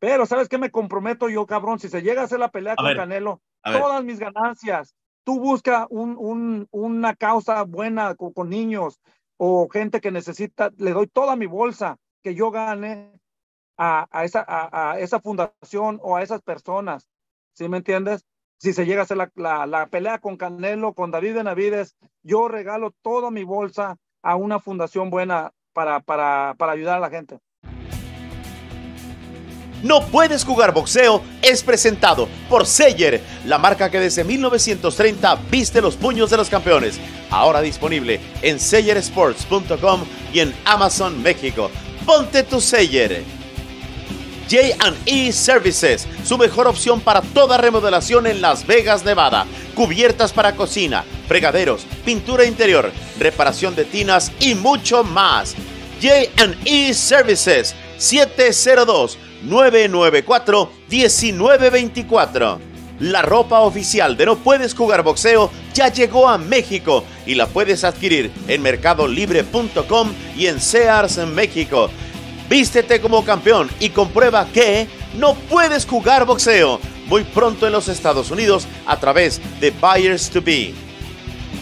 Pero, ¿sabes qué me comprometo yo, cabrón? Si se llega a hacer la pelea con Canelo, todas mis ganancias, tú busca una causa buena con, niños o gente que necesita, le doy toda mi bolsa que yo gane a, esa, fundación o a esas personas. ¿Sí me entiendes? Si se llega a hacer la, pelea con Canelo, con David Navides yo regalo toda mi bolsa a una fundación buena para ayudar a la gente. No puedes jugar boxeo es presentado por Seller, la marca que desde 1930 viste los puños de los campeones. Ahora disponible en sellersports.com y en Amazon México. Ponte tu Seller. J&E Services, su mejor opción para toda remodelación en Las Vegas, Nevada. Cubiertas para cocina, fregaderos, pintura interior, reparación de tinas y mucho más. J&E Services 702 994-1924. La ropa oficial de No Puedes Jugar Boxeo ya llegó a México y la puedes adquirir en mercadolibre.com y en Sears en México. Vístete como campeón y comprueba que no puedes jugar boxeo muy pronto en los Estados Unidos a través de Buyers to Be.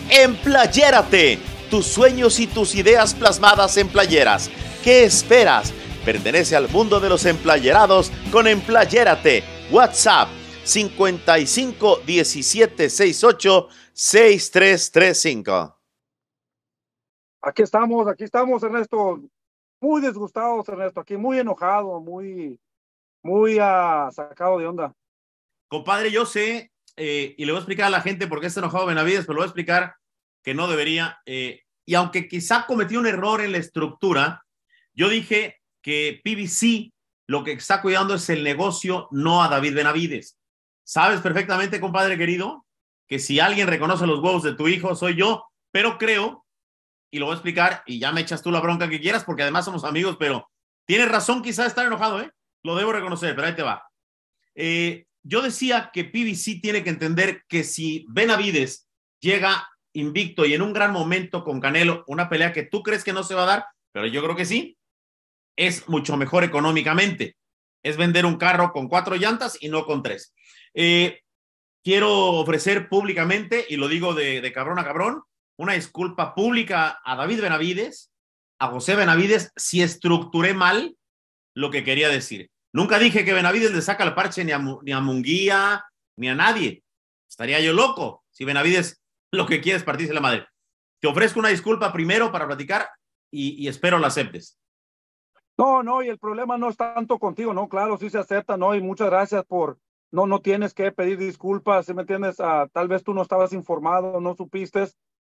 Emplayérate, tus sueños y tus ideas plasmadas en playeras. ¿Qué esperas? Pertenece al mundo de los emplayerados con Emplayérate. WhatsApp 55 17 68 6335. Aquí estamos, aquí estamos, Ernesto. Muy disgustados, Ernesto. Aquí muy enojado, muy, muy ah, sacado de onda. Compadre, yo sé, eh, y le voy a explicar a la gente por qué está enojado Benavides, pero le voy a explicar que no debería. Eh, y aunque quizá cometí un error en la estructura, yo dije que PBC lo que está cuidando es el negocio, no a David Benavides. Sabes perfectamente, compadre querido, que si alguien reconoce los huevos de tu hijo, soy yo, pero creo, y lo voy a explicar, y ya me echas tú la bronca que quieras, porque además somos amigos, pero tienes razón quizás estar enojado, ¿eh? Lo debo reconocer, pero ahí te va. Eh, yo decía que PBC tiene que entender que si Benavides llega invicto y en un gran momento con Canelo, una pelea que tú crees que no se va a dar, pero yo creo que sí, es mucho mejor económicamente. Es vender un carro con cuatro llantas y no con tres. Eh, quiero ofrecer públicamente, y lo digo de, cabrón a cabrón, una disculpa pública a David Benavides, a José Benavides, si estructuré mal lo que quería decir. Nunca dije que Benavides le saca el parche ni a, ni a Munguía, ni a nadie. Estaría yo loco si Benavides lo que quiere es partirse la madre. Te ofrezco una disculpa primero para platicar y, y espero la aceptes. No, no, y el problema no es tanto contigo, no, claro, sí se acepta, no, y muchas gracias por, no, no tienes que pedir disculpas, si me entiendes? Ah, tal vez tú no estabas informado, no supiste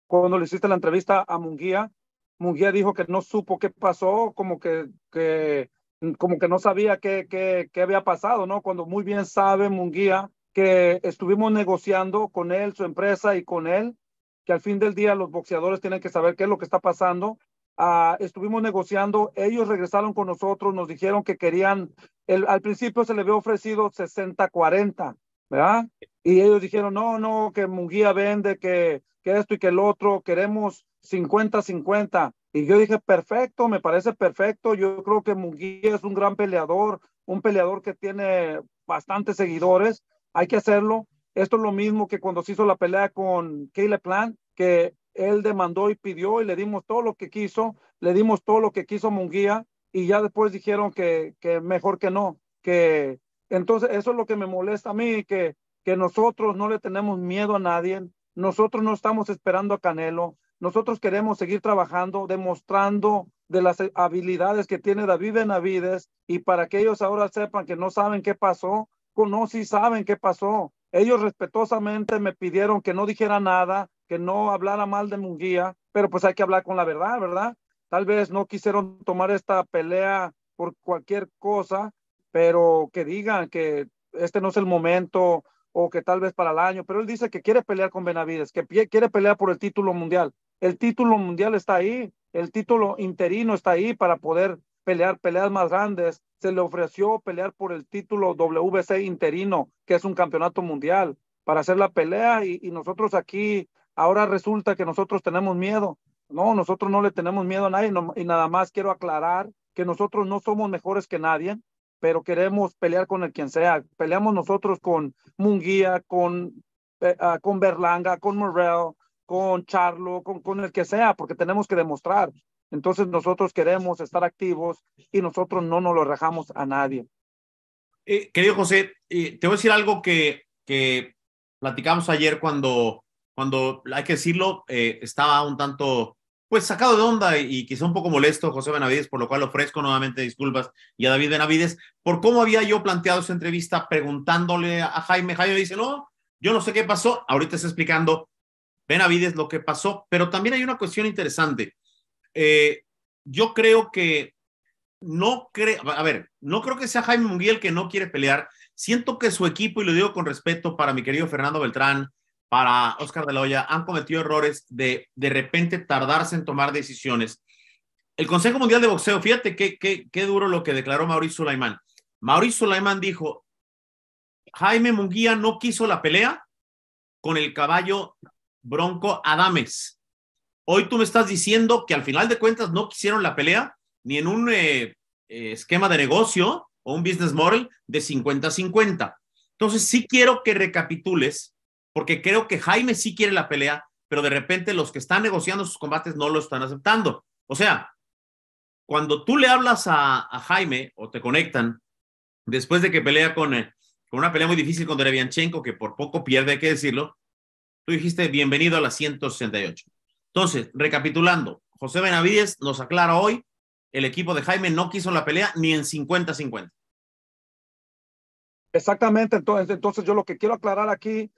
cuando le hiciste la entrevista a Munguía. Munguía dijo que no supo qué pasó, como que, que como que no sabía qué, qué, qué, había pasado, ¿no? Cuando muy bien sabe Munguía que estuvimos negociando con él, su empresa y con él, que al fin del día los boxeadores tienen que saber qué es lo que está pasando Ah, estuvimos negociando, ellos regresaron con nosotros, nos dijeron que querían, el, al principio se le había ofrecido 60-40, ¿verdad? Y ellos dijeron, no, no, que Munguía vende, que, que esto y que el otro, queremos 50-50. Y yo dije, perfecto, me parece perfecto, yo creo que Munguía es un gran peleador, un peleador que tiene bastantes seguidores, hay que hacerlo. Esto es lo mismo que cuando se hizo la pelea con Caleb Plant, que él demandó y pidió y le dimos todo lo que quiso, le dimos todo lo que quiso Munguía y ya después dijeron que, que mejor que no, que entonces eso es lo que me molesta a mí, que, que nosotros no le tenemos miedo a nadie, nosotros no estamos esperando a Canelo, nosotros queremos seguir trabajando, demostrando de las habilidades que tiene David Benavides y para que ellos ahora sepan que no saben qué pasó, no, sí saben qué pasó. Ellos respetuosamente me pidieron que no dijera nada, no hablara mal de Munguía, pero pues hay que hablar con la verdad, ¿verdad? Tal vez no quisieron tomar esta pelea por cualquier cosa, pero que digan que este no es el momento o que tal vez para el año, pero él dice que quiere pelear con Benavides, que quiere pelear por el título mundial. El título mundial está ahí, el título interino está ahí para poder pelear peleas más grandes. Se le ofreció pelear por el título WBC interino, que es un campeonato mundial, para hacer la pelea y, y nosotros aquí ahora resulta que nosotros tenemos miedo. No, nosotros no le tenemos miedo a nadie y nada más quiero aclarar que nosotros no somos mejores que nadie, pero queremos pelear con el quien sea. Peleamos nosotros con Munguía, con, eh, ah, con Berlanga, con Morel, con Charlo, con, con el que sea, porque tenemos que demostrar. Entonces nosotros queremos estar activos y nosotros no nos lo rajamos a nadie. Eh, querido José, eh, te voy a decir algo que, que platicamos ayer cuando cuando, hay que decirlo, eh, estaba un tanto pues sacado de onda y quizá un poco molesto José Benavides, por lo cual ofrezco nuevamente disculpas y a David Benavides por cómo había yo planteado esa entrevista preguntándole a Jaime. Jaime dice, no, yo no sé qué pasó, ahorita está explicando Benavides lo que pasó, pero también hay una cuestión interesante. Eh, yo creo que no creo, a ver, no creo que sea Jaime Munguía el que no quiere pelear. Siento que su equipo, y lo digo con respeto para mi querido Fernando Beltrán, para Oscar de la Hoya han cometido errores de de repente tardarse en tomar decisiones. El Consejo Mundial de Boxeo, fíjate qué, qué, duro lo que declaró Mauricio Sulaimán. Mauricio Sulaimán dijo, Jaime Munguía no quiso la pelea con el caballo Bronco Adames. Hoy tú me estás diciendo que al final de cuentas no quisieron la pelea ni en un eh, eh, esquema de negocio o un business model de 50-50. Entonces sí quiero que recapitules porque creo que Jaime sí quiere la pelea, pero de repente los que están negociando sus combates no lo están aceptando. O sea, cuando tú le hablas a, Jaime o te conectan, después de que pelea con, eh, con una pelea muy difícil con Derevianchenko, que por poco pierde, hay que decirlo, tú dijiste bienvenido a la 168. Entonces, recapitulando, José Benavides nos aclara hoy, el equipo de Jaime no quiso la pelea ni en 50-50. Exactamente, entonces, entonces yo lo que quiero aclarar aquí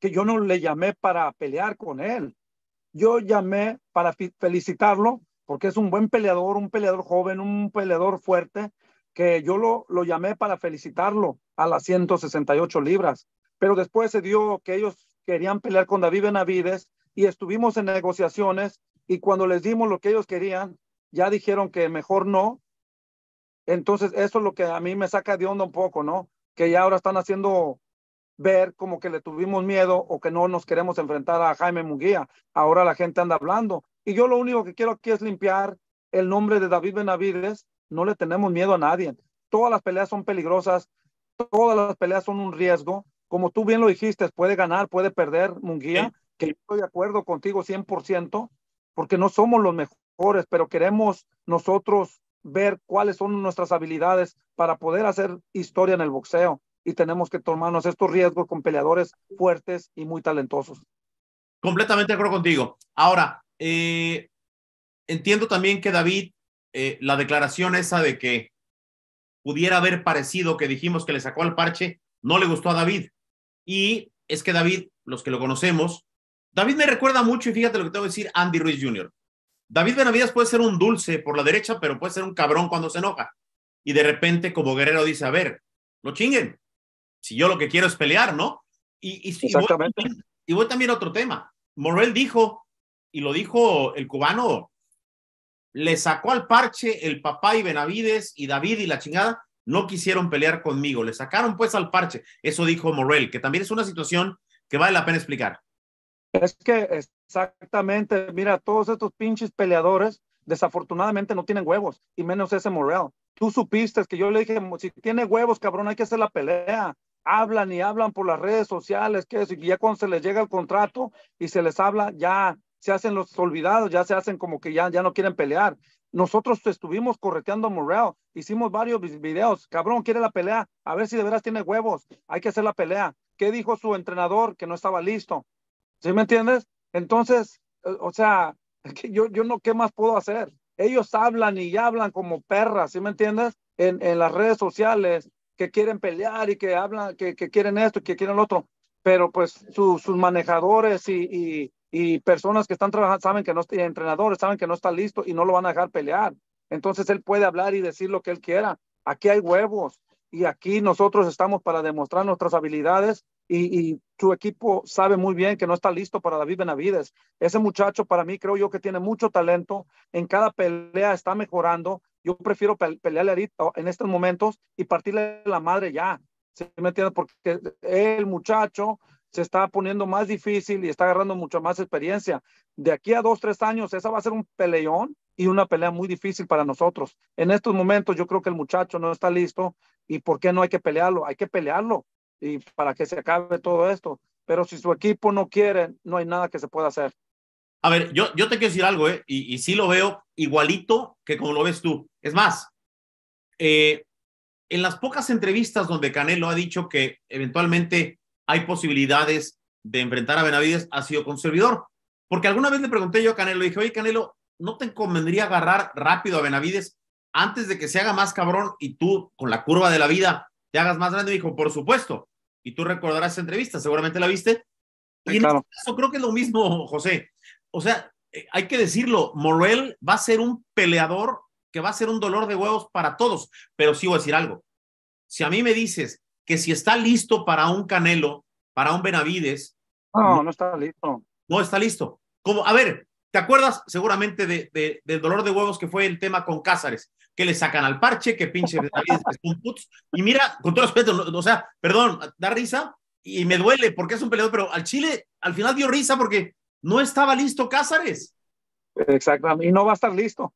que yo no le llamé para pelear con él. Yo llamé para felicitarlo porque es un buen peleador, un peleador joven, un peleador fuerte, que yo lo, lo llamé para felicitarlo a las 168 libras. Pero después se dio que ellos querían pelear con David Benavides y estuvimos en negociaciones y cuando les dimos lo que ellos querían, ya dijeron que mejor no. Entonces, eso es lo que a mí me saca de onda un poco, ¿no? Que ya ahora están haciendo ver como que le tuvimos miedo o que no nos queremos enfrentar a Jaime Munguía. Ahora la gente anda hablando. Y yo lo único que quiero aquí es limpiar el nombre de David Benavides. No le tenemos miedo a nadie. Todas las peleas son peligrosas. Todas las peleas son un riesgo. Como tú bien lo dijiste, puede ganar, puede perder Munguía, que estoy de acuerdo contigo 100%, porque no somos los mejores, pero queremos nosotros ver cuáles son nuestras habilidades para poder hacer historia en el boxeo y tenemos que tomarnos estos riesgos con peleadores fuertes y muy talentosos. Completamente de acuerdo contigo. Ahora, eh, entiendo también que David, eh, la declaración esa de que pudiera haber parecido que dijimos que le sacó al parche, no le gustó a David. Y es que David, los que lo conocemos, David me recuerda mucho, y fíjate lo que tengo que decir, Andy Ruiz Jr. David Benavides puede ser un dulce por la derecha, pero puede ser un cabrón cuando se enoja. Y de repente, como guerrero, dice, a ver, no chinguen, si yo lo que quiero es pelear, ¿no? Y, Y voy, voy también a otro tema. Morel dijo, y lo dijo el cubano, le sacó al parche el papá y Benavides y David y la chingada, no quisieron pelear conmigo, le sacaron pues al parche. Eso dijo Morel, que también es una situación que vale la pena explicar. Es que exactamente, mira, todos estos pinches peleadores desafortunadamente no tienen huevos, y menos ese Morel. Tú supiste que yo le dije, si tiene huevos, cabrón, hay que hacer la pelea hablan y hablan por las redes sociales, que ya cuando se les llega el contrato y se les habla, ya se hacen los olvidados, ya se hacen como que ya, ya no quieren pelear. Nosotros estuvimos correteando a Morrell, hicimos varios videos, cabrón, quiere la pelea, a ver si de veras tiene huevos, hay que hacer la pelea. ¿Qué dijo su entrenador? Que no estaba listo. ¿Sí me entiendes? Entonces, eh, o sea, yo, yo no, ¿qué más puedo hacer? Ellos hablan y hablan como perras, ¿sí me entiendes? En, en las redes sociales que quieren pelear y que hablan, que, quieren esto, y que quieren lo otro, pero pues sus manejadores y, y, personas que están trabajando saben que no, está, entrenadores saben que no está listo y no lo van a dejar pelear. Entonces él puede hablar y decir lo que él quiera. Aquí hay huevos y aquí nosotros estamos para demostrar nuestras habilidades y, y su equipo sabe muy bien que no está listo para David Benavides. Ese muchacho para mí creo yo que tiene mucho talento, en cada pelea está mejorando, yo prefiero pelearle ahorita en estos momentos y partirle la madre ya. ¿Sí me entiendes? Porque el muchacho se está poniendo más difícil y está agarrando mucha más experiencia. De aquí a dos, tres años, esa va a ser un peleón y una pelea muy difícil para nosotros. En estos momentos yo creo que el muchacho no está listo y por qué no hay que pelearlo, hay que pelearlo y para que se acabe todo esto. Pero si su equipo no quiere, no hay nada que se pueda hacer. A ver, yo, yo te quiero decir algo, ¿eh? Y, sí lo veo igualito que como lo ves tú. Es más, eh, en las pocas entrevistas donde Canelo ha dicho que eventualmente hay posibilidades de enfrentar a Benavides, ha sido con Porque alguna vez le pregunté yo a Canelo, dije, oye, Canelo, ¿no te convendría agarrar rápido a Benavides antes de que se haga más cabrón y tú, con la curva de la vida, te hagas más grande? Me dijo, por supuesto. Y tú recordarás esa entrevista, seguramente la viste. Y en este caso creo que es lo mismo, José o sea, eh, hay que decirlo, Morel va a ser un peleador que va a ser un dolor de huevos para todos, pero sí voy a decir algo. Si a mí me dices que si está listo para un Canelo, para un Benavides. No, no está listo. No está listo. Como, a ver, ¿te acuerdas seguramente de, del dolor de huevos que fue el tema con Cázares? Que le sacan al parche, que pinche Benavides es un putz. Y mira, con todo respeto, o sea, perdón, da risa y me duele porque es un peleador, pero al Chile al final dio risa porque no estaba listo Cázares. Exactamente, y no va a estar listo.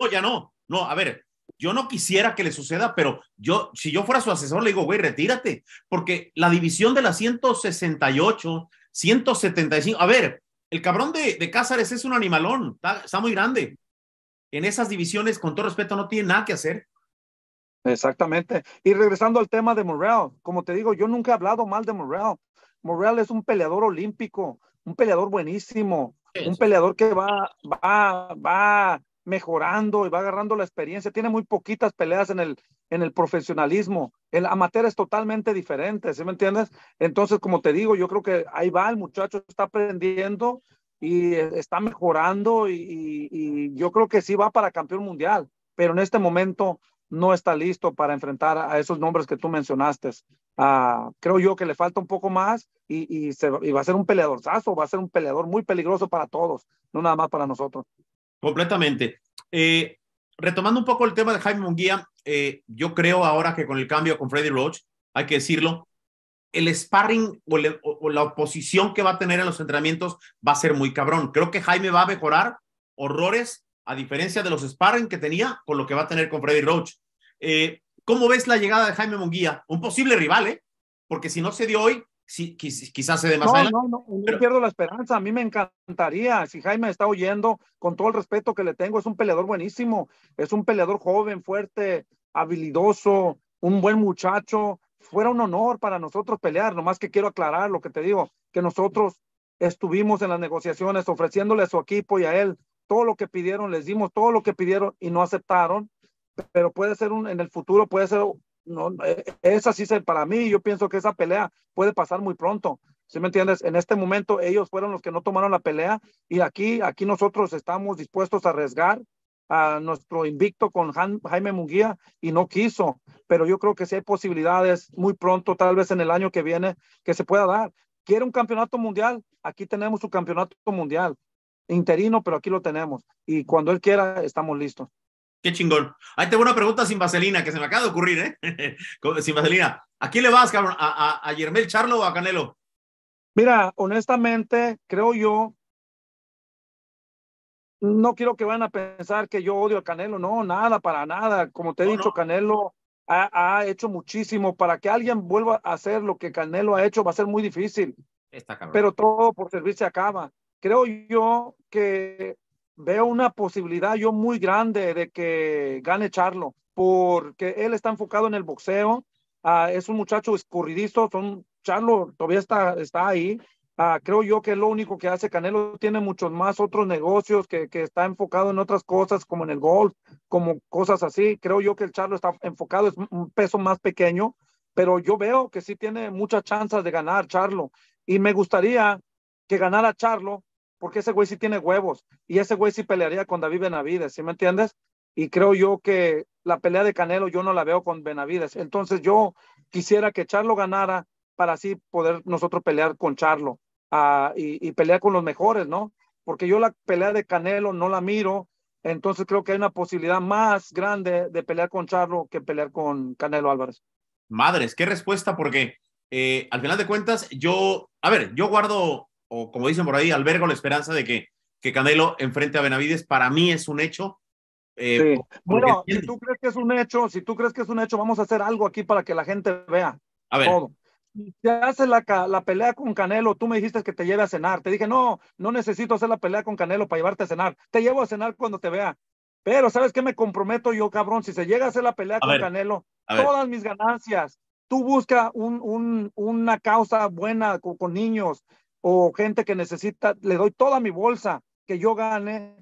no, ya no. No, a ver, yo no quisiera que le suceda, pero yo, si yo fuera su asesor, le digo, güey, retírate, porque la división de la 168, 175, a ver, el cabrón de, de Cázares es un animalón, está, muy grande. En esas divisiones, con todo respeto, no tiene nada que hacer. Exactamente. Y regresando al tema de Morrell, como te digo, yo nunca he hablado mal de Morrell. Morrell es un peleador olímpico, un peleador buenísimo, un peleador que va, va, va mejorando y va agarrando la experiencia. Tiene muy poquitas peleas en el, en el profesionalismo. El amateur es totalmente diferente, ¿sí me entiendes? Entonces, como te digo, yo creo que ahí va, el muchacho está aprendiendo y está mejorando y, y yo creo que sí va para campeón mundial, pero en este momento no está listo para enfrentar a esos nombres que tú mencionaste. Ah, creo yo que le falta un poco más y, y, se, va a ser un peleadorzazo, va a ser un peleador muy peligroso para todos, no nada más para nosotros. Completamente. Eh, retomando un poco el tema de Jaime Munguía, eh, yo creo ahora que con el cambio con Freddy Roach, hay que decirlo, el sparring o, o la oposición que va a tener en los entrenamientos va a ser muy cabrón. Creo que Jaime va a mejorar horrores a diferencia de los sparring que tenía con lo que va a tener con Freddy Roach. Eh, ¿Cómo ves la llegada de Jaime Monguía, Un posible rival, ¿eh? Porque si no se dio hoy, sí, quizás se dé más adelante. No, no, no, no pierdo la esperanza. A mí me encantaría. Si Jaime está oyendo, con todo el respeto que le tengo, es un peleador buenísimo. Es un peleador joven, fuerte, habilidoso, un buen muchacho. Fue un honor para nosotros pelear. Nomás que quiero aclarar lo que te digo, que nosotros estuvimos en las negociaciones ofreciéndole a su equipo y a él todo lo que pidieron, les dimos todo lo que pidieron y no aceptaron pero puede ser un, en el futuro, puede ser, no, e, esa sí para mí, yo pienso que esa pelea puede pasar muy pronto. ¿Sí me entiendes? En este momento ellos fueron los que no tomaron la pelea y aquí, aquí nosotros estamos dispuestos a arriesgar a nuestro invicto con Jaime Munguía y no quiso, pero yo creo que sí hay posibilidades muy pronto, tal vez en el año que viene, que se pueda dar. ¿Quiere un campeonato mundial? Aquí tenemos su campeonato mundial interino, pero aquí lo tenemos. Y cuando él quiera, estamos listos. Qué chingón. Ahí tengo una pregunta sin vaselina que se me acaba de ocurrir, ¿eh? sin vaselina. ¿A quién le vas, cabrón? ¿A, a, a Charlo o a Canelo? Mira, honestamente, creo yo. No quiero que van a pensar que yo odio a Canelo, no, nada, para nada. Como te he dicho, Canelo ha, hecho muchísimo. Para que alguien vuelva a hacer lo que Canelo ha hecho va a ser muy difícil. Pero todo por servirse acaba. Creo yo que veo una posibilidad yo muy grande de que gane Charlo, porque él está enfocado en el boxeo, ah, es un muchacho escurridizo, son, Charlo todavía está, está ahí. Ah, creo yo que lo único que hace Canelo tiene muchos más otros negocios que, que, está enfocado en otras cosas como en el golf, como cosas así. Creo yo que el Charlo está enfocado, es un peso más pequeño, pero yo veo que sí tiene muchas chances de ganar Charlo. Y me gustaría que ganara Charlo porque ese güey sí tiene huevos y ese güey sí pelearía con David Benavides, ¿sí me entiendes? Y creo yo que la pelea de Canelo yo no la veo con Benavides. Entonces yo quisiera que Charlo ganara para así poder nosotros pelear con Charlo ah, y, pelear con los mejores, ¿no? Porque yo la pelea de Canelo no la miro, entonces creo que hay una posibilidad más grande de pelear con Charlo que pelear con Canelo Álvarez. Madres, qué respuesta, porque eh, al final de cuentas yo, a ver, yo guardo o como dicen por ahí, albergo la esperanza de que, que Canelo enfrente a Benavides. Para mí es un hecho. Eh, bueno, si tú crees que es un hecho, si tú crees que es un hecho, vamos a hacer algo aquí para que la gente vea a todo. Si haces la, la pelea con Canelo, tú me dijiste que te lleve a cenar. Te dije, no, no necesito hacer la pelea con Canelo para llevarte a cenar. Te llevo a cenar cuando te vea. Pero, ¿sabes qué me comprometo yo, cabrón? Si se llega a hacer la pelea con Canelo, todas mis ganancias, tú busca un, un, una causa buena con niños, o gente que necesita, le doy toda mi bolsa que yo gane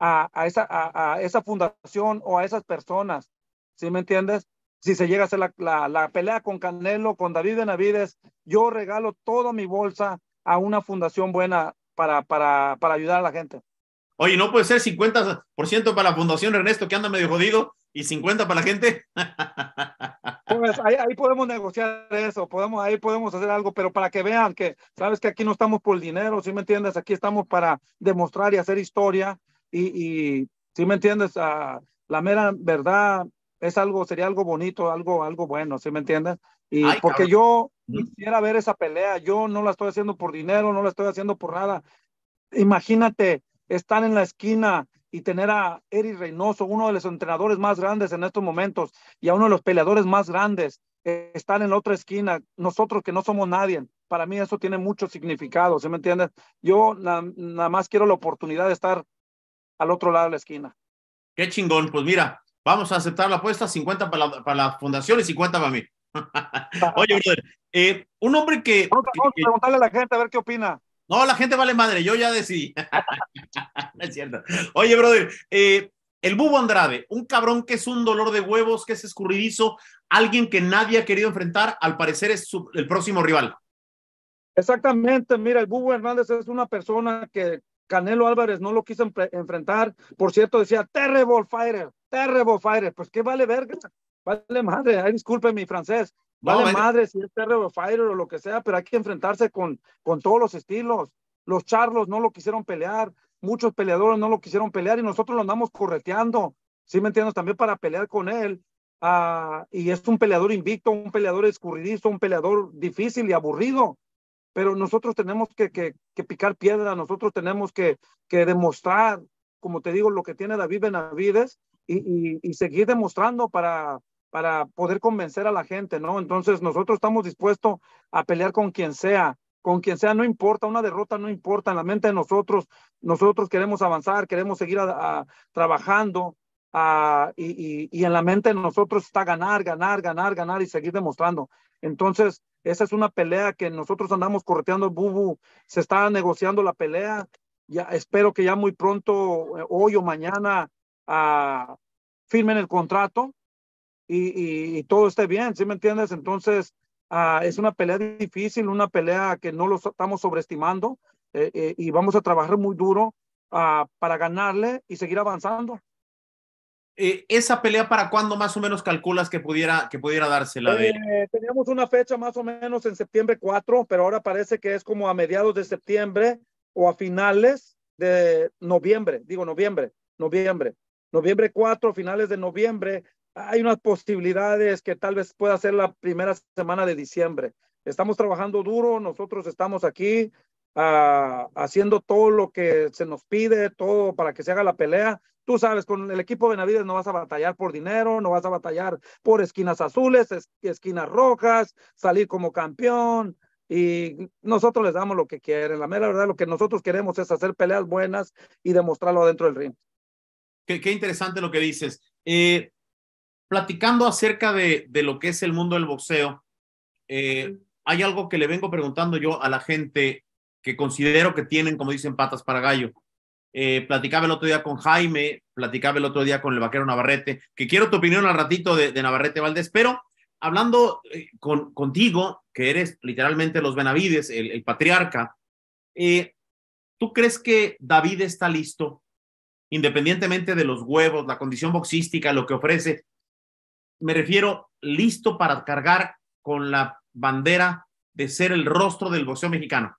a, a esa, a, esa fundación o a esas personas. ¿Sí me entiendes? Si se llega a hacer la, la, pelea con Canelo, con David Benavides, yo regalo toda mi bolsa a una fundación buena para, para, para ayudar a la gente. Oye, no puede ser 50% para la Fundación Ernesto, que anda medio jodido, ¿Y 50 para la gente? Pues ahí, podemos negociar eso, podemos, ahí podemos hacer algo, pero para que vean que, sabes que aquí no estamos por el dinero, ¿sí me entiendes? Aquí estamos para demostrar y hacer historia y, ¿sí me entiendes? Ah, la mera verdad es algo, sería algo bonito, algo, algo bueno, ¿sí me entiendes? Y porque yo quisiera ver esa pelea, yo no la estoy haciendo por dinero, no la estoy haciendo por nada. Imagínate estar en la esquina y tener a Eric Reynoso, uno de los entrenadores más grandes en estos momentos y a uno de los peleadores más grandes, estar están en la otra esquina, nosotros que no somos nadie. Para mí eso tiene mucho significado, ¿se me entiende? Yo nada más quiero la oportunidad de estar al otro lado de la esquina. Qué chingón, pues mira, vamos a aceptar la apuesta, 50 para la, para fundación y 50 para mí. Oye, eh, un hombre que... preguntarle a la gente a ver qué opina. No, la gente vale madre, yo ya decidí. es cierto. Oye, brother, eh, el Bubo Andrade, un cabrón que es un dolor de huevos, que es escurridizo, alguien que nadie ha querido enfrentar, al parecer es el próximo rival. Exactamente, mira, el Bubo Hernández es una persona que Canelo Álvarez no lo quiso enfrentar. Por cierto, decía, terrible fighter, terrible fighter. Pues qué vale verga, vale madre, disculpe mi francés. Vale madre si es terrible fighter o lo que sea, pero hay que enfrentarse con, con todos los estilos. Los charlos no lo quisieron pelear, muchos peleadores no lo quisieron pelear y nosotros lo andamos correteando, ¿sí me entiendes? También para pelear con él. Ah, y es un peleador invicto, un peleador escurridizo, un peleador difícil y aburrido. Pero nosotros tenemos que, picar piedra, nosotros tenemos que, que, demostrar, como te digo, lo que tiene David Benavides y, seguir demostrando para, para poder convencer a la gente, ¿no? Entonces nosotros estamos dispuestos a pelear con quien sea, con quien sea, no importa, una derrota no importa, en la mente de nosotros, nosotros queremos avanzar, queremos seguir trabajando y, en la mente de nosotros está ganar, ganar, ganar, ganar y seguir demostrando. Entonces, esa es una pelea que nosotros andamos correteando, Bubu, se está negociando la pelea, ya espero que ya muy pronto, eh, hoy o mañana, ah, firmen el contrato y, y todo esté bien, ¿sí me entiendes? Entonces, Ah, es una pelea difícil, una pelea que no lo estamos sobreestimando eh, eh, y vamos a trabajar muy duro ah, para ganarle y seguir avanzando. Eh, ¿Esa pelea para cuándo más o menos calculas que pudiera, que pudiera darse la de... teníamos una fecha más o menos en septiembre 4, pero ahora parece que es como a mediados de septiembre o a finales de noviembre, digo noviembre, noviembre, noviembre 4, finales de noviembre, hay unas posibilidades que tal vez pueda ser la primera semana de diciembre. Estamos trabajando duro, nosotros estamos aquí ah, haciendo todo lo que se nos pide, todo para que se haga la pelea. Tú sabes, con el equipo Benavides no vas a batallar por dinero, no vas a batallar por esquinas azules, esquinas rojas, salir como campeón, y nosotros les damos lo que quieren. La mera verdad, lo que nosotros queremos es hacer peleas buenas y demostrarlo dentro del ring. Qué, interesante lo que dices. Eh, platicando acerca de, de, lo que es el mundo del boxeo, eh, hay algo que le vengo preguntando yo a la gente que considero que tienen, como dicen, patas para gallo. Eh, platicaba el otro día con Jaime, platicaba el otro día con el vaquero Navarrete, que quiero tu opinión al ratito de, Navarrete Valdés, pero hablando eh, con, contigo, que eres literalmente los Benavides, el, patriarca, ¿tú crees que David está listo? Independientemente de los huevos, la condición boxística, lo que ofrece, me refiero listo para cargar con la bandera de ser el rostro del boxeo mexicano?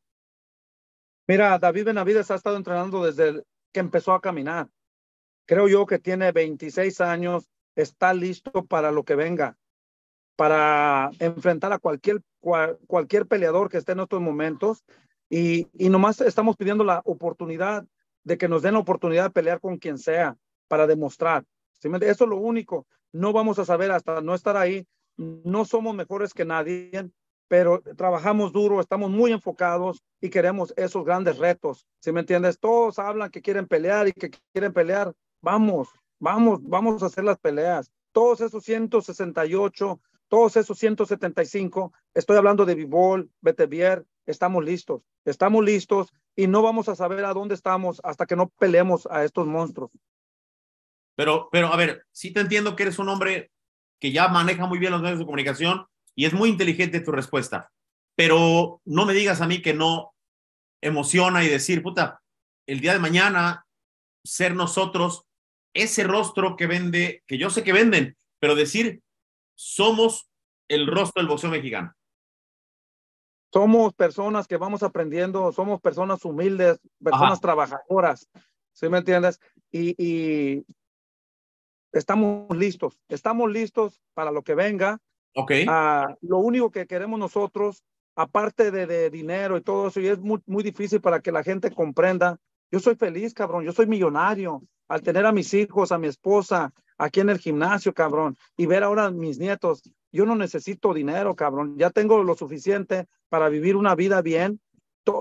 Mira, David Benavides ha estado entrenando desde que empezó a caminar. Creo yo que tiene 26 años, está listo para lo que venga, para enfrentar a cualquier, cualquier peleador que esté en estos momentos. Y, y nomás estamos pidiendo la oportunidad de que nos den la oportunidad de pelear con quien sea para demostrar. Eso es lo único no vamos a saber hasta no estar ahí. No somos mejores que nadie, pero trabajamos duro, estamos muy enfocados y queremos esos grandes retos. Si me entiendes? Todos hablan que quieren pelear y que quieren pelear. Vamos, vamos, vamos a hacer las peleas. Todos esos 168, todos esos 175, estoy hablando de Bibol, Betevier, estamos listos, estamos listos y no vamos a saber a dónde estamos hasta que no peleemos a estos monstruos. Pero, pero a ver, sí te entiendo que eres un hombre que ya maneja muy bien los medios de comunicación y es muy inteligente tu respuesta. Pero no me digas a mí que no emociona y decir, puta, el día de mañana ser nosotros ese rostro que vende, que yo sé que venden, pero decir, somos el rostro del boxeo mexicano. Somos personas que vamos aprendiendo, somos personas humildes, personas trabajadoras, ¿sí me entiendes? Y, y estamos listos, estamos listos para lo que venga. Ok. Ah, lo único que queremos nosotros, aparte de, dinero y todo eso, y es muy, muy difícil para que la gente comprenda, yo soy feliz, cabrón, yo soy millonario al tener a mis hijos, a mi esposa, aquí en el gimnasio, cabrón, y ver ahora a mis nietos. Yo no necesito dinero, cabrón, ya tengo lo suficiente para vivir una vida bien.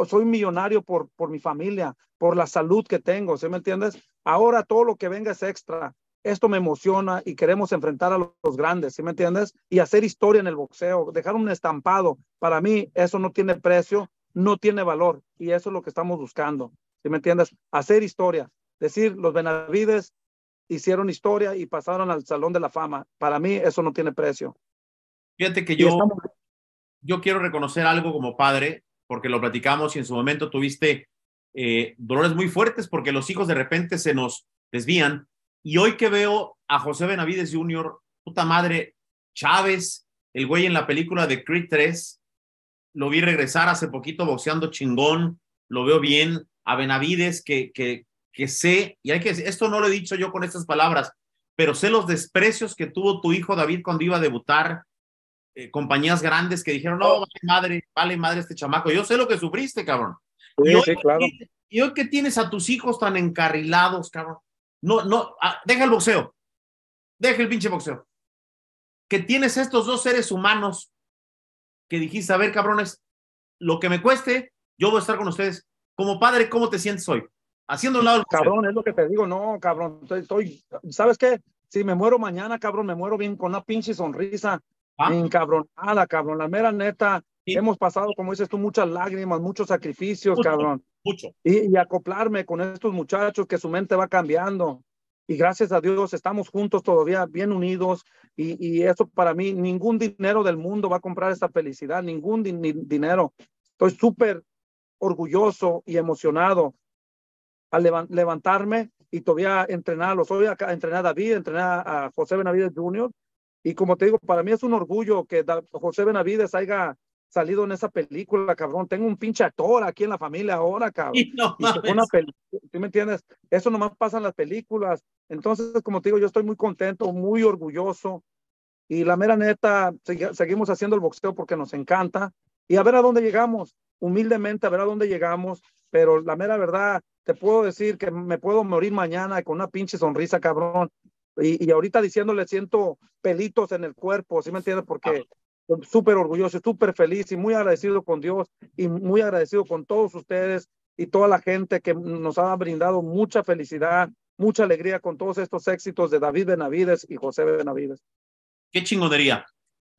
Soy millonario por, por mi familia, por la salud que tengo, ¿sí me entiendes? Ahora todo lo que venga es extra esto me emociona y queremos enfrentar a los grandes, ¿sí me entiendes? Y hacer historia en el boxeo, dejar un estampado. Para mí eso no tiene precio, no tiene valor y eso es lo que estamos buscando, ¿sí me entiendes? Hacer historia, decir, los Benavides hicieron historia y pasaron al Salón de la Fama. Para mí eso no tiene precio. Fíjate que yo, yo quiero reconocer algo como padre, porque lo platicamos y en su momento tuviste eh, dolores muy fuertes porque los hijos de repente se nos desvían y hoy que veo a José Benavides Jr., puta madre, Chávez, el güey en la película de Creed 3, lo vi regresar hace poquito boxeando chingón, lo veo bien, a Benavides que, que, que sé, y hay que esto no lo he dicho yo con estas palabras, pero sé los desprecios que tuvo tu hijo David cuando iba a debutar, eh, compañías grandes que dijeron, no, vale madre, vale madre este chamaco, yo sé lo que sufriste, cabrón. y, claro. y hoy que tienes a tus hijos tan encarrilados, cabrón, no, no, ah, deja el boxeo. Deja el pinche boxeo. Que tienes estos dos seres humanos que dijiste, a ver, cabrones, lo que me cueste, yo voy a estar con ustedes. Como padre, ¿cómo te sientes hoy? Haciendo un lado Cabrón, es lo que te digo, no, cabrón. Estoy, ¿sabes qué? Si me muero mañana, cabrón, me muero bien con una pinche sonrisa. ¿Ah? Encabronada, cabrón. La mera neta, Hemos pasado, como dices tú, muchas lágrimas, muchos sacrificios, cabrón. Mucho. Y, acoplarme con estos muchachos que su mente va cambiando. Y gracias a Dios estamos juntos todavía, bien unidos. Y, y eso para mí, ningún dinero del mundo va a comprar esa felicidad, ningún dinero. Estoy súper orgulloso y emocionado al levantarme y todavía entrenarlos. Hoy acá entrenar a David, a José Benavides Jr. Y como te digo, para mí es un orgullo que José Benavides haya salido en esa película, cabrón. Tengo un pinche actor aquí en la familia ahora, cabrón. Y no ¿Tú me entiendes? Eso nomás pasa en las películas. Entonces, como te digo, yo estoy muy contento, muy orgulloso. Y la mera neta, seguimos haciendo el boxeo porque nos encanta. Y a ver a dónde llegamos, humildemente, a ver a dónde llegamos. Pero la mera verdad, te puedo decir que me puedo morir mañana con una pinche sonrisa, cabrón. Y, y ahorita diciéndole siento pelitos en el cuerpo, ¿sí me entiendes? Porque ah súper orgulloso, súper feliz y muy agradecido con Dios y muy agradecido con todos ustedes y toda la gente que nos ha brindado mucha felicidad, mucha alegría con todos estos éxitos de David Benavides y José Benavides. Qué chingonería.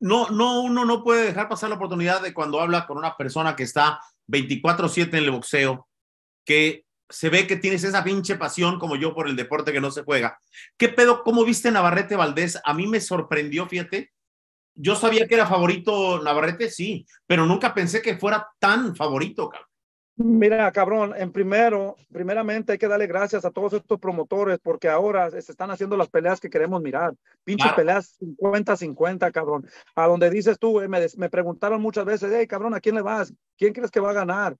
No, no, uno no puede dejar pasar la oportunidad de cuando habla con una persona que está 24-7 en el boxeo, que se ve que tienes esa pinche pasión como yo por el deporte que no se juega. ¿Qué pedo? ¿Cómo viste Navarrete Valdés? A mí me sorprendió, fíjate, yo sabía que era favorito Navarrete, sí, pero nunca pensé que fuera tan favorito, Mira, cabrón, en primero, primeramente hay que darle gracias a todos estos promotores porque ahora se están haciendo las peleas que queremos mirar. Pinches peleas 50-50, cabrón. A donde dices tú, eh, me, preguntaron muchas veces, hey, cabrón, ¿a quién le vas? ¿Quién crees que va a ganar?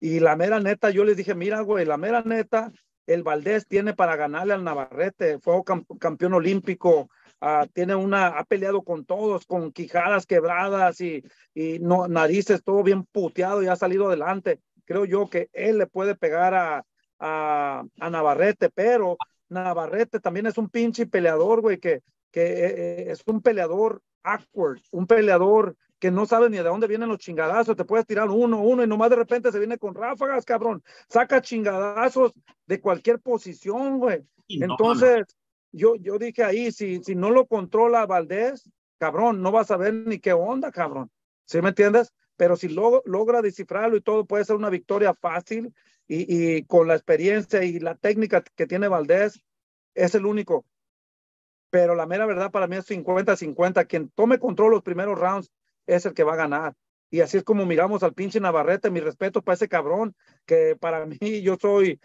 Y la mera neta, yo les dije, mira, güey, la mera neta, el Valdés tiene para ganarle al Navarrete. Fue campeón olímpico, Ah, tiene una, ha peleado con todos, con quijadas quebradas y, y narices, todo bien puteado y ha salido adelante. Creo yo que él le puede pegar a, a, Navarrete, pero Navarrete también es un pinche peleador, güey, que, que eh, eh, es un peleador awkward, un peleador que no sabe ni de dónde vienen los chingadazos, te puedes tirar uno, uno y nomás de repente se viene con ráfagas, cabrón, saca chingadazos de cualquier posición, güey. Entonces, yo, dije ahí, si, si no lo controla Valdés, cabrón, no vas a ver ni qué onda, cabrón. ¿Sí me entiendes? Pero si logra descifrarlo y todo, puede ser una victoria fácil y, y, con la experiencia y la técnica que tiene Valdés, es el único. Pero la mera verdad para mí es 50-50. Quien tome control los primeros rounds es el que va a ganar. Y así es como miramos al pinche Navarrete, mi respeto para ese cabrón, que para mí yo soy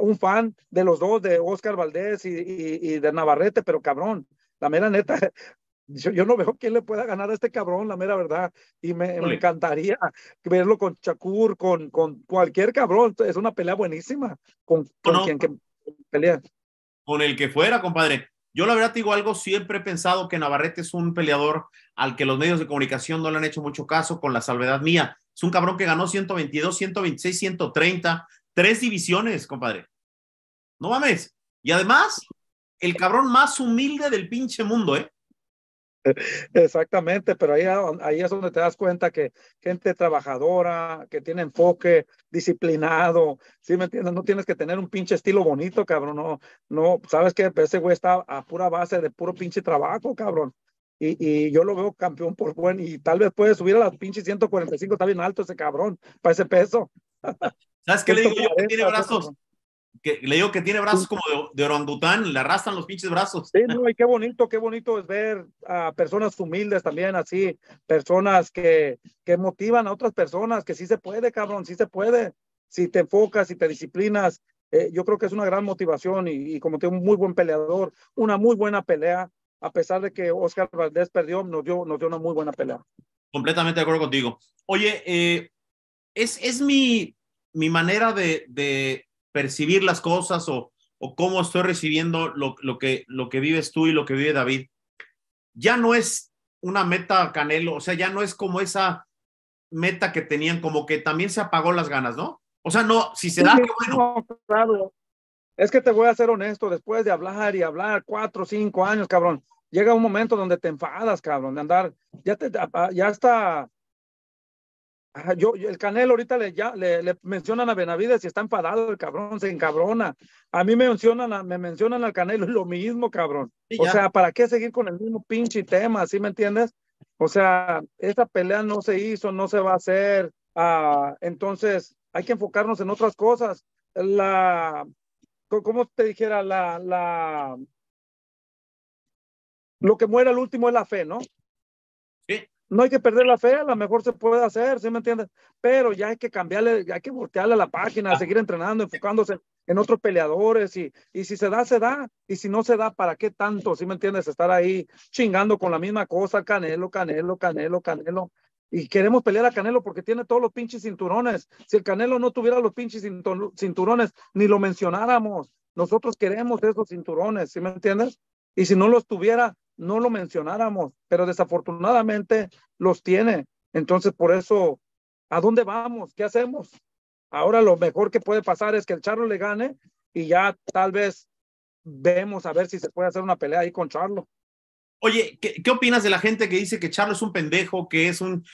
un fan de los dos, de Oscar Valdés y, de Navarrete, pero cabrón, la mera neta, yo, no veo quién le pueda ganar a este cabrón, la mera verdad. Y me, encantaría verlo con Chacur, con, con, cualquier cabrón. Es una pelea buenísima. Con, con quien que pelea. Con el que fuera, compadre. Yo la verdad te digo algo, siempre he pensado que Navarrete es un peleador al que los medios de comunicación no le han hecho mucho caso, con la salvedad mía. Es un cabrón que ganó 122, 126, 130, Tres divisiones, compadre. No mames. Y además, el cabrón más humilde del pinche mundo, ¿eh? Exactamente, pero ahí, ahí es donde te das cuenta que gente trabajadora, que tiene enfoque, disciplinado, ¿sí me entiendes? No tienes que tener un pinche estilo bonito, cabrón, no, no, sabes que pues ese güey está a pura base de puro pinche trabajo, cabrón. Y, y, yo lo veo campeón por buen y tal vez puede subir a las pinches 145, está bien alto ese cabrón, para ese peso. ¿Sabes qué le digo yo? Que tiene brazos. Que, le digo que tiene brazos como de, de, orangután, le arrastran los pinches brazos. Sí, no, y qué bonito, qué bonito es ver a personas humildes también, así, personas que, que motivan a otras personas, que sí se puede, cabrón, sí se puede. Si te enfocas, si te disciplinas, eh, yo creo que es una gran motivación y, como tengo un muy buen peleador, una muy buena pelea, a pesar de que Oscar Valdés perdió, nos dio, nos dio una muy buena pelea. Completamente de acuerdo contigo. Oye, eh, es, es mi mi manera de, percibir las cosas o, cómo estoy recibiendo lo, que, vives tú y lo que vive David, ya no es una meta Canelo, o sea, ya no es como esa meta que tenían, como que también se apagó las ganas, ¿no? O sea, no, si se da, bueno. Es que te voy a ser honesto, después de hablar y hablar cuatro, cinco años, cabrón, llega un momento donde te enfadas, cabrón, de andar, ya, te, ya yo, el Canelo ahorita le, ya, le, mencionan a Benavides y está enfadado el cabrón, se encabrona. A mí me mencionan, me mencionan al Canelo es lo mismo, cabrón. O sea, ¿para qué seguir con el mismo pinche tema? ¿Sí me entiendes? O sea, esta pelea no se hizo, no se va a hacer. Ah, entonces, hay que enfocarnos en otras cosas. La, ¿cómo te dijera? La, la, lo que muere al último es la fe, ¿no? no hay que perder la fe, la mejor se puede hacer, ¿sí me entiendes? Pero ya hay que cambiarle, hay que voltearle a la página, ah. seguir entrenando, enfocándose en otros peleadores y, y si se da, se da. Y si no se da, ¿para qué tanto? ¿Sí me entiendes? Estar ahí chingando con la misma cosa, Canelo, Canelo, Canelo, Canelo. Y queremos pelear a Canelo porque tiene todos los pinches cinturones. Si el Canelo no tuviera los pinches cinturones, ni lo mencionáramos. Nosotros queremos esos cinturones, ¿sí me entiendes? Y si no los tuviera, no lo mencionáramos, pero desafortunadamente los tiene. Entonces, por eso, ¿a dónde vamos? ¿Qué hacemos? Ahora lo mejor que puede pasar es que el Charlo le gane y ya tal vez vemos a ver si se puede hacer una pelea ahí con Charlo. Oye, ¿qué, opinas de la gente que dice que Charlo es un pendejo, que es un,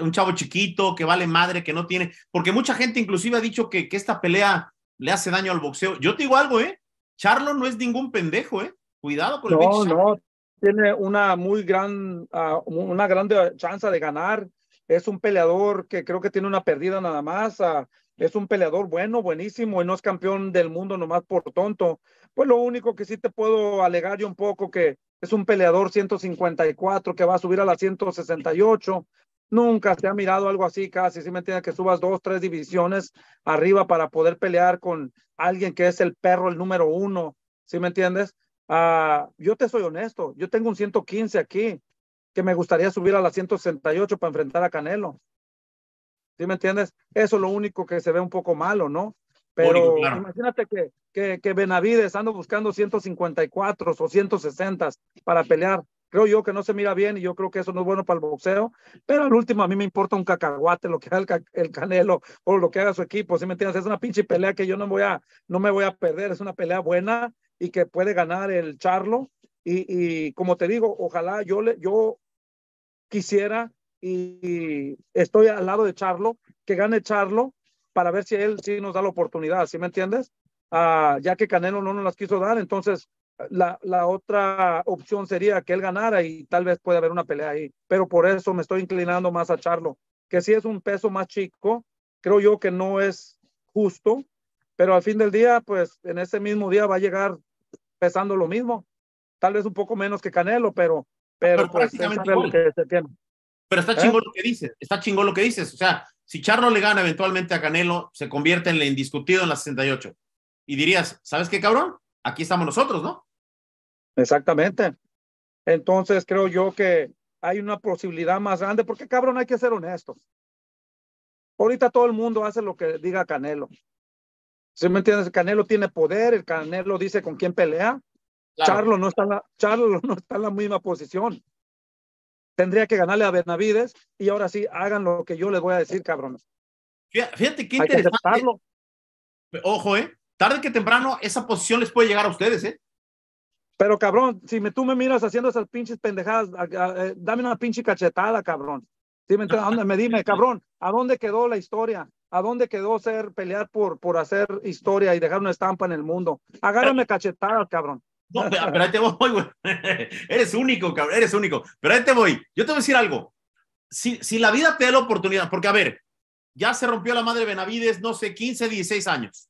un, chavo chiquito, que vale madre, que no tiene? Porque mucha gente inclusive ha dicho que, esta pelea le hace daño al boxeo. Yo te digo algo, ¿eh? Charlo no es ningún pendejo, ¿eh? Cuidado con el No, no, tiene una muy gran, ah, una grande chance de ganar. Es un peleador que creo que tiene una perdida nada más. Ah, es un peleador bueno, buenísimo, y no es campeón del mundo nomás por tonto. Pues lo único que sí te puedo alegar yo un poco que es un peleador 154 que va a subir a la 168. Nunca se ha mirado algo así casi, si me entiendes, que subas dos, tres divisiones arriba para poder pelear con alguien que es el perro, el número uno, si me entiendes? Ah, yo te soy honesto, yo tengo un 115 aquí que me gustaría subir a la 168 para enfrentar a Canelo. ¿Sí me entiendes? Eso es lo único que se ve un poco malo, ¿no? Pero imagínate que, que, Benavides ando buscando 154 o 160 para pelear. Creo yo que no se mira bien y yo creo que eso no es bueno para el boxeo. Pero al último, a mí me importa un cacahuate lo que haga el, Canelo o lo que haga su equipo. ¿Sí me entiendes? Es una pinche pelea que yo no, voy a, no me voy a perder. Es una pelea buena y que puede ganar el charlo. Y, como te digo, ojalá yo, yo quisiera y, estoy al lado de Charlo, que gane Charlo para ver si él sí nos da la oportunidad, ¿sí me entiendes? Ah, ya que Canelo no nos las quiso dar, entonces la, la, otra opción sería que él ganara y tal vez puede haber una pelea ahí. Pero por eso me estoy inclinando más a Charlo, que si es un peso más chico, creo yo que no es justo, pero al fin del día, pues en ese mismo día va a llegar pesando lo mismo. Tal vez un poco menos que Canelo, pero, pero, Pero pues, está chingón ¿Eh? lo que dices, está chingón lo que dices. O sea, si Charlo le gana eventualmente a Canelo, se convierte en el indiscutido en la 68. Y dirías, ¿sabes qué, cabrón? Aquí estamos nosotros, ¿no? Exactamente. Entonces creo yo que hay una posibilidad más grande, porque cabrón, hay que ser honestos. Ahorita todo el mundo hace lo que diga Canelo si me entiendes? El Canelo tiene poder, el Canelo dice con quién pelea. Charlo, no está en la, Charlo no está en la misma posición. Tendría que ganarle a Benavides y ahora sí, hagan lo que yo les voy a decir, cabrones. Fíjate qué interesante. Ojo, ¿eh? Tarde que temprano esa posición les puede llegar a ustedes, ¿eh? Pero cabrón, si me, tú me miras haciendo esas pinches pendejadas, eh, dame una pinche cachetada, cabrón. Dime, me, me dime, cabrón, ¿a dónde quedó la historia? ¿A dónde quedó ser pelear por, por hacer historia y dejar una estampa en el mundo? Agárrame cachetada, cabrón. No, pero ahí te voy, güey. Eres único, cabrón, eres único. Pero ahí te voy. Yo te voy a decir algo. Si, si la vida te da la oportunidad, porque a ver, ya se rompió la madre Benavides, no sé, 15, 16 años.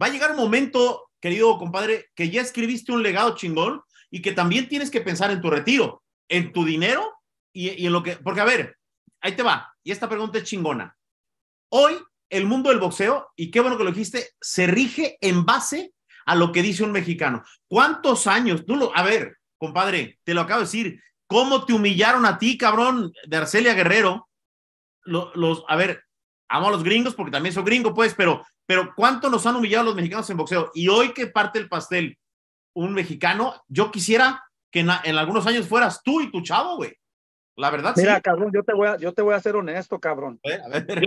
Va a llegar un momento, querido compadre, que ya escribiste un legado chingón y que también tienes que pensar en tu retiro, en tu dinero y, y en lo que. Porque a ver, ahí te va. Y esta pregunta es chingona. Hoy el mundo del boxeo, y qué bueno que lo dijiste, se rige en base a lo que dice un mexicano. ¿Cuántos años? a ver, compadre, te lo acabo de decir. ¿Cómo te humillaron a ti, cabrón, de Arcelia Guerrero? Los, a ver, amo a los gringos porque también soy gringo, pues, pero, pero ¿cuánto nos han humillado los mexicanos en boxeo? Y hoy que parte el pastel un mexicano, yo quisiera que en algunos años fueras tú y tu chavo, güey. La verdad. Mira, cabrón, yo te, voy a, yo te voy a ser honesto, cabrón. Yo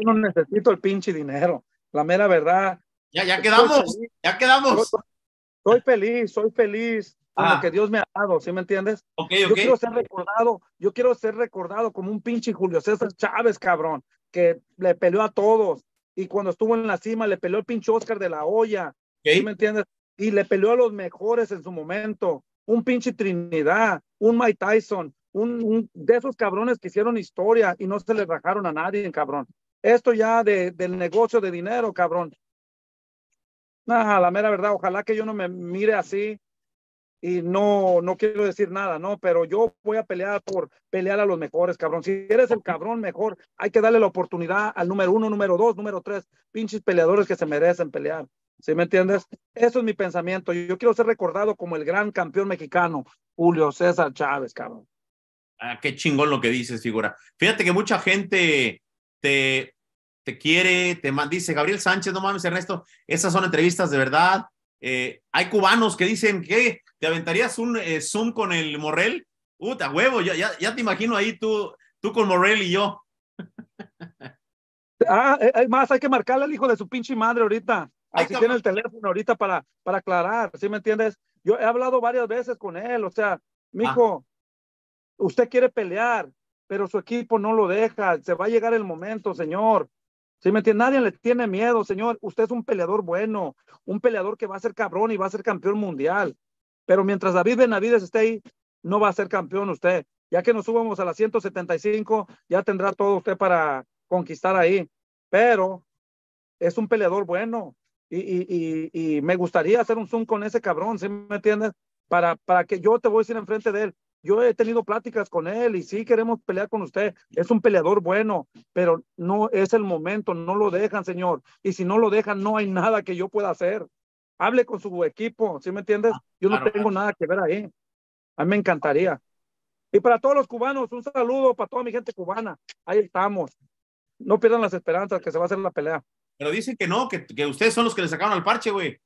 no necesito el pinche dinero. La mera verdad. Ya, ya quedamos, ya quedamos. Soy, feliz, soy feliz con lo ah. que Dios me ha dado, ¿sí me entiendes? Yo quiero ser recordado, yo quiero ser recordado como un pinche Julio César Chávez, cabrón, que le peleó a todos. Y cuando estuvo en la cima, le peleó el pinche Oscar de la olla. ¿Sí me entiendes? Y le peleó a los mejores en su momento. Un pinche Trinidad, un Mike Tyson, un, un, de esos cabrones que hicieron historia y no se les rajaron a nadie, cabrón. Esto ya de, del negocio de dinero, cabrón. Nah, la mera verdad, ojalá que yo no me mire así y no, no quiero decir nada, ¿no? Pero yo voy a pelear por pelear a los mejores, cabrón. Si eres el cabrón mejor, hay que darle la oportunidad al número uno, número dos, número tres, pinches peleadores que se merecen pelear. ¿Sí me entiendes? Eso es mi pensamiento. Yo quiero ser recordado como el gran campeón mexicano, Julio César Chávez, cabrón. Ah, qué chingón lo que dices, figura. Fíjate que mucha gente te, te quiere, te dice Gabriel Sánchez, no mames, Ernesto, esas son entrevistas de verdad. Eh, hay cubanos que dicen que te aventarías un eh, Zoom con el Morrel. Puta, huevo, ya, ya, te imagino ahí tú, tú con Morrel y yo. Ah, eh, más, hay que marcarle al hijo de su pinche madre ahorita. Así tiene el teléfono ahorita para, para aclarar, ¿sí me entiendes? Yo he hablado varias veces con él, o sea, mijo, hijo... Ah. Usted quiere pelear, pero su equipo no lo deja. Se va a llegar el momento, señor. si me entiende? Nadie le tiene miedo, señor. Usted es un peleador bueno, un peleador que va a ser cabrón y va a ser campeón mundial. Pero mientras David Benavides esté ahí, no va a ser campeón usted. Ya que nos subamos a las 175, ya tendrá todo usted para conquistar ahí. Pero es un peleador bueno y, me gustaría hacer un zoom con ese cabrón, ¿sí me entiendes? Para, para que yo te voy a decir enfrente de él, yo he tenido pláticas con él y sí queremos pelear con usted. Es un peleador bueno, pero no es el momento, no lo dejan, señor. Y si no lo dejan, no hay nada que yo pueda hacer. Hable con su equipo, ¿sí me entiendes? Ah, yo no tengo nada que ver ahí. A mí me encantaría. Y para todos los cubanos, un saludo para toda mi gente cubana. Ahí estamos. No pierdan las esperanzas que se va a hacer la pelea. Pero dicen que no, que, ustedes son los que le sacaron al parche, güey.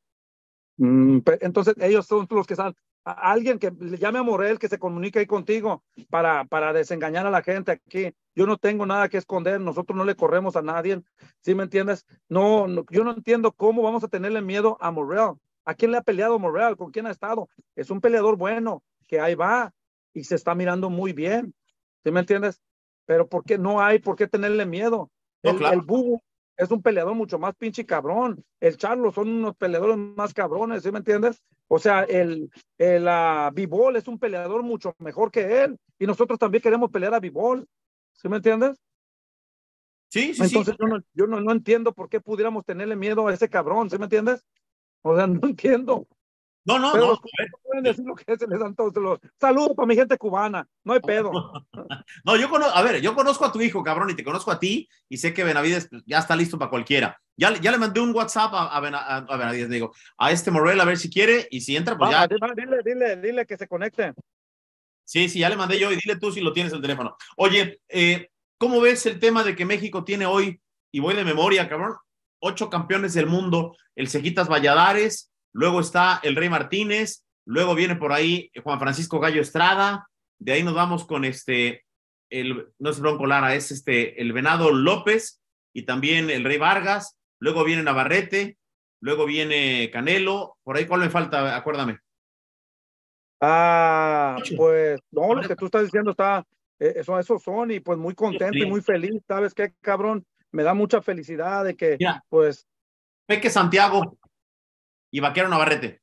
Mm, entonces ellos son los que salen alguien que le llame a Morel, que se comunique ahí contigo para, para desengañar a la gente aquí. Yo no tengo nada que esconder, nosotros no le corremos a nadie, ¿sí me entiendes? No, yo no entiendo cómo vamos a tenerle miedo a Morel. ¿A quién le ha peleado Morel? ¿Con quién ha estado? Es un peleador bueno, que ahí va y se está mirando muy bien, ¿sí me entiendes? Pero ¿por qué no hay por qué tenerle miedo? el, es un peleador mucho más pinche cabrón. El Charlo son unos peleadores más cabrones, ¿sí me entiendes? O sea, el, el ah, es un peleador mucho mejor que él. Y nosotros también queremos pelear a Bibol, ¿Sí me entiendes? Sí, sí, Entonces sí. yo, no, yo no, no, entiendo por qué pudiéramos tenerle miedo a ese cabrón, ¿sí me entiendes? O sea, no entiendo. No, no, no. Eh, pueden eh. decir lo que se les dan todos los. Saludos para mi gente cubana, no hay pedo. no, yo conozco, a ver, yo conozco a tu hijo, cabrón, y te conozco a ti, y sé que Benavides pues, ya está listo para cualquiera. Ya, ya le mandé un WhatsApp a, Benavides, digo, a este Morel a ver si quiere, y si entra, pues ya. dile, dile, dile que se conecte. Sí, sí, ya le mandé yo, y dile tú si lo tienes el teléfono. Oye, eh, ¿cómo ves el tema de que México tiene hoy, y voy de memoria, cabrón, ocho campeones del mundo, el Cejitas Valladares, luego está el Rey Martínez, luego viene por ahí Juan Francisco Gallo Estrada, de ahí nos vamos con este, el, no es Bronco Lara, es este, el Venado López y también el Rey Vargas, luego viene Navarrete, luego viene Canelo, por ahí cuál me falta, acuérdame. Ah, pues no, lo que tú estás diciendo está, eh, eso son esos son y pues muy contento y muy feliz, ¿sabes qué, cabrón? Me da mucha felicidad de que, pues... Peque Santiago, y Vaquero Navarrete.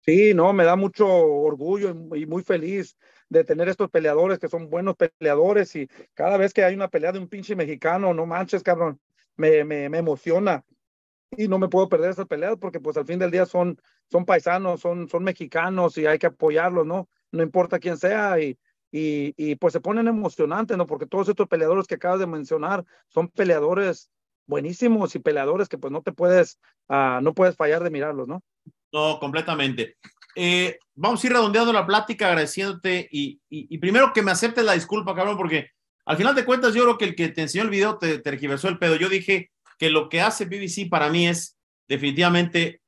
Sí, no, me da mucho orgullo y muy feliz de tener estos peleadores que son buenos peleadores y cada vez que hay una pelea de un pinche mexicano, no manches, cabrón, me, me, emociona y no me puedo perder esas peleas porque pues al fin del día son, son paisanos, son, son mexicanos y hay que apoyarlos, ¿no? No importa quién sea y, y, y pues se ponen emocionantes, ¿no? Porque todos estos peleadores que acabas de mencionar son peleadores buenísimos y peleadores que pues no te puedes, ah, no puedes fallar de mirarlos, ¿no? No, completamente. Eh, vamos a ir redondeando la plática, agradeciéndote y, y, primero que me aceptes la disculpa, cabrón, porque al final de cuentas yo creo que el que te enseñó el video te tergiversó el pedo. Yo dije que lo que hace BBC para mí es definitivamente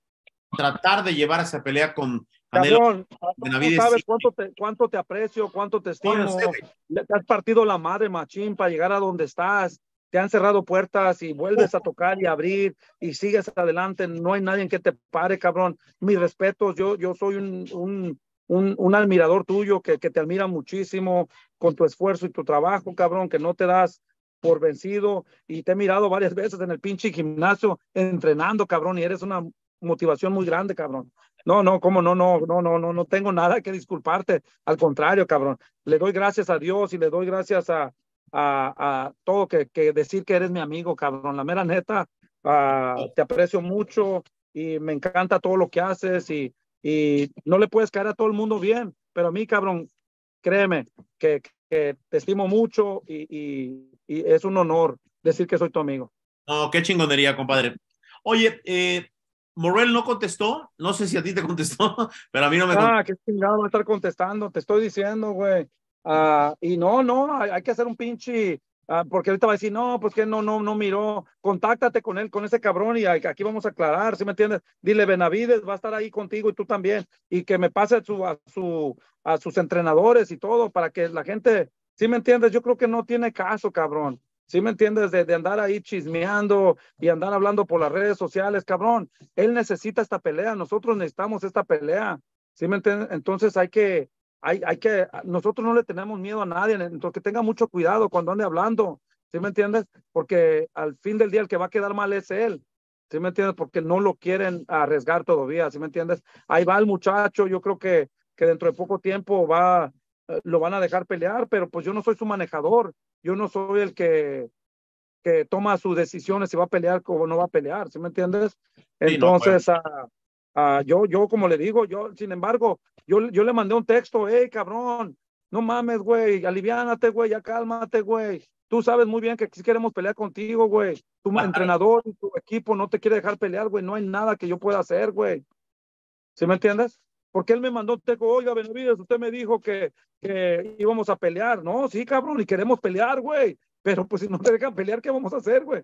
tratar de llevar esa pelea con Cabrón, ah, sabes cuánto te, cuánto te aprecio, cuánto te estimo. Te has partido la madre, machín, para llegar a donde estás te han cerrado puertas y vuelves a tocar y abrir y sigues adelante, no hay nadie que te pare, cabrón. Mis respetos, yo, yo soy un, un, un, un admirador tuyo que, que te admira muchísimo con tu esfuerzo y tu trabajo, cabrón, que no te das por vencido y te he mirado varias veces en el pinche gimnasio entrenando, cabrón, y eres una motivación muy grande, cabrón. No, no, cómo no, no, no, no, no, no tengo nada que disculparte. Al contrario, cabrón. Le doy gracias a Dios y le doy gracias a, a, todo que, que, decir que eres mi amigo, cabrón. La mera neta, ah, te aprecio mucho y me encanta todo lo que haces y, y no le puedes caer a todo el mundo bien, pero a mí, cabrón, créeme que, te estimo mucho y, y, es un honor decir que soy tu amigo. No, qué chingonería, compadre. Oye, eh, Morel no contestó, no sé si a ti te contestó, pero a mí no me Ah, qué chingado va estar contestando, te estoy diciendo, güey. Ah, y no, no, hay, que hacer un pinche, ah, porque ahorita va a decir, no, pues que no, no, no miró, contáctate con él, con ese cabrón y aquí vamos a aclarar, ¿sí me entiendes? Dile, Benavides va a estar ahí contigo y tú también, y que me pase a, su, a, su, a sus entrenadores y todo, para que la gente, ¿sí me entiendes? Yo creo que no tiene caso, cabrón. ¿Sí me entiendes? De, de, andar ahí chismeando y andar hablando por las redes sociales, cabrón. Él necesita esta pelea, nosotros necesitamos esta pelea. ¿Sí me entiendes? Entonces hay que, hay, que, nosotros no le tenemos miedo a nadie, entonces que tenga mucho cuidado cuando ande hablando, ¿sí me entiendes? Porque al fin del día el que va a quedar mal es él, ¿sí me entiendes? Porque no lo quieren arriesgar todavía, ¿sí me entiendes? Ahí va el muchacho, yo creo que, que dentro de poco tiempo va, eh, lo van a dejar pelear, pero pues yo no soy su manejador, yo no soy el que, que toma sus decisiones si va a pelear o no va a pelear, ¿sí me entiendes? Pues. Entonces, yo, yo como le digo, yo, sin embargo, yo, le mandé un texto, hey, cabrón, no mames, güey, aliviánate, güey, ya cálmate, güey. Tú sabes muy bien que aquí queremos pelear contigo, güey. Tu entrenador y tu equipo no te quiere dejar pelear, güey. No hay nada que yo pueda hacer, güey. ¿Sí me entiendes? Porque él me mandó un texto, oiga, Benavides, usted me dijo que, que íbamos a pelear. No, sí, cabrón, y queremos pelear, güey. Pero pues si no te dejan pelear, ¿qué vamos a hacer, güey?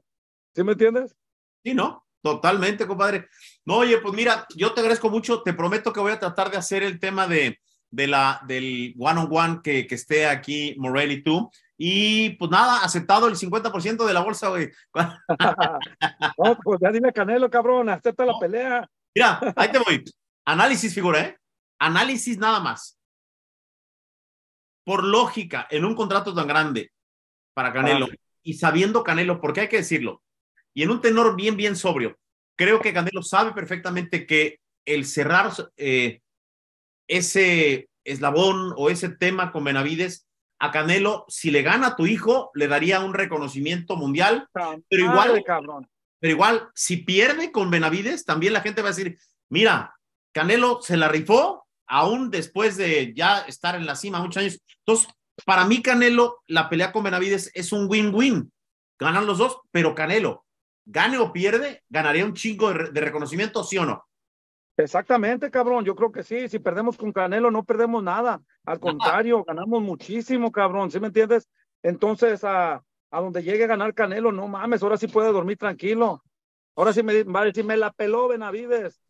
¿Sí me entiendes? Sí, ¿no? Totalmente, compadre. No, oye, pues mira, yo te agradezco mucho. Te prometo que voy a tratar de hacer el tema de, de la, del one-on-one que, que, esté aquí Morelli y tú. Y pues nada, aceptado el 50% de la bolsa, güey. pues ya dime Canelo, cabrón, acepta la pelea. Mira, ahí te voy. Análisis, figura, ¿eh? Análisis nada más. Por lógica, en un contrato tan grande para Canelo y sabiendo Canelo, porque hay que decirlo, y en un tenor bien, bien sobrio. Creo que Canelo sabe perfectamente que el cerrar eh, ese eslabón o ese tema con Benavides, a Canelo, si le gana a tu hijo, le daría un reconocimiento mundial, pero igual, pero igual, si pierde con Benavides, también la gente va a decir, mira, Canelo se la rifó, aún después de ya estar en la cima muchos años. Entonces, para mí, Canelo, la pelea con Benavides es un win-win. Ganan los dos, pero Canelo, gane o pierde, ganaría un chingo de, reconocimiento, ¿sí o no? Exactamente, cabrón. Yo creo que sí. Si perdemos con Canelo, no perdemos nada. Al contrario, ganamos muchísimo, cabrón. ¿Sí me entiendes? Entonces, a, a donde llegue a ganar Canelo, no mames, ahora sí puede dormir tranquilo. Ahora sí me me la peló Benavides.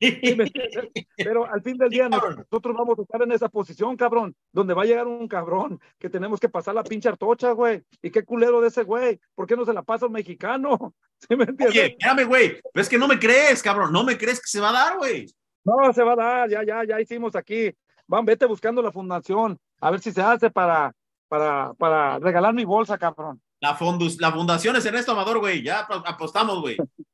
Pero al fin del día nosotros vamos a estar en esa posición, cabrón, donde va a llegar un cabrón que tenemos que pasar la pinche artocha, güey. Y qué culero de ese güey. ¿Por qué no se la pasa un mexicano? ¿Sí me güey. Es que no me crees, cabrón. No me crees que se va a dar, güey. No, se va a dar. Ya, ya, ya hicimos aquí. Van, vete buscando la fundación. A ver si se hace para, para, para regalar mi bolsa, cabrón. La, fundus, la fundación es Ernesto Amador, güey. Ya apostamos, güey.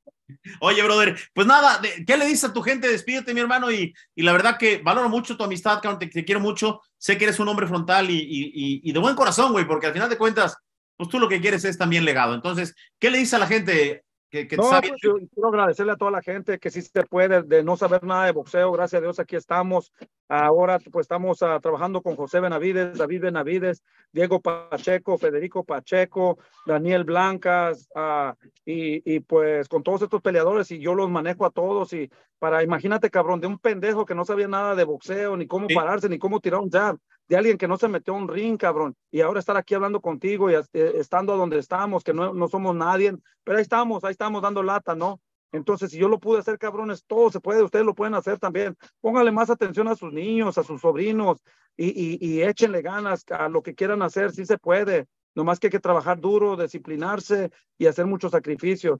Oye, brother, pues nada, ¿qué le dices a tu gente? Despídete, mi hermano, y, y la verdad que valoro mucho tu amistad, te, quiero mucho, sé que eres un hombre frontal y, de buen corazón, güey, porque al final de cuentas, pues tú lo que quieres es también legado. Entonces, ¿qué le dices a la gente, pues, quiero agradecerle a toda la gente que sí se puede, de no saber nada de boxeo, gracias a Dios aquí estamos. Ahora pues estamos ah, trabajando con José Benavides, David Benavides, Diego Pacheco, Federico Pacheco, Daniel Blancas, ah, y, y, pues con todos estos peleadores y yo los manejo a todos y para, imagínate cabrón, de un pendejo que no sabía nada de boxeo, ni cómo pararse, ni cómo tirar un jab, de alguien que no se metió a un ring, cabrón, y ahora estar aquí hablando contigo y eh, estando donde estamos, que no, no somos nadie, pero ahí estamos, ahí estamos dando lata, ¿no? Entonces, si yo lo pude hacer, cabrones, todo se puede, ustedes lo pueden hacer también. Pónganle más atención a sus niños, a sus sobrinos y, y, y échenle ganas a lo que quieran hacer, sí se puede. Nomás que hay que trabajar duro, disciplinarse y hacer muchos sacrificios.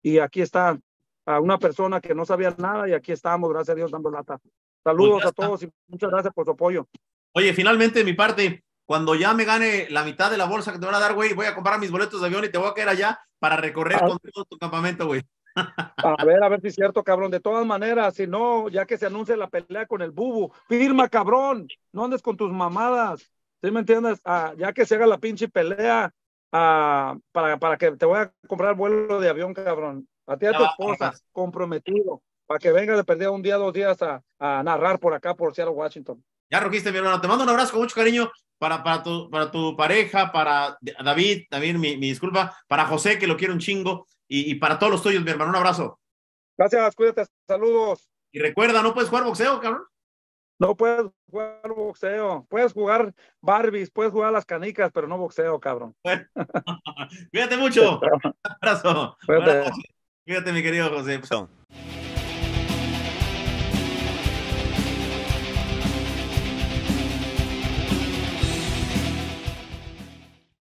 Y aquí está a una persona que no sabía nada y aquí estamos, gracias a Dios, dando lata. Pues Saludos a todos y muchas gracias por su apoyo. Oye, finalmente mi parte, cuando ya me gane la mitad de la bolsa que te van a dar, güey, voy a comprar mis boletos de avión y te voy a quedar allá para recorrer ah. con todo tu campamento, güey. A ver, a ver si es cierto, cabrón. De todas maneras, si no, ya que se anuncie la pelea con el bubu, firma, cabrón. No andes con tus mamadas. ¿Sí me entiendes? Ah, ya que se haga la pinche pelea, ah, para, para que te voy a comprar vuelo de avión, cabrón. A ti a tu esposa, comprometido, para que venga de perder un día, dos días a, a narrar por acá, por Seattle, Washington. Ya rugiste, mi hermano. Te mando un abrazo con mucho cariño para, para, tu, para tu pareja, para David, también mi, disculpa, para José, que lo quiero un chingo, y, para todos los tuyos, mi hermano. Un abrazo. Gracias, cuídate, saludos. Y recuerda, no puedes jugar boxeo, cabrón. No puedes jugar boxeo. Puedes jugar Barbies, puedes jugar las canicas, pero no boxeo, cabrón. cuídate mucho. un abrazo. Cuídate, mi querido José.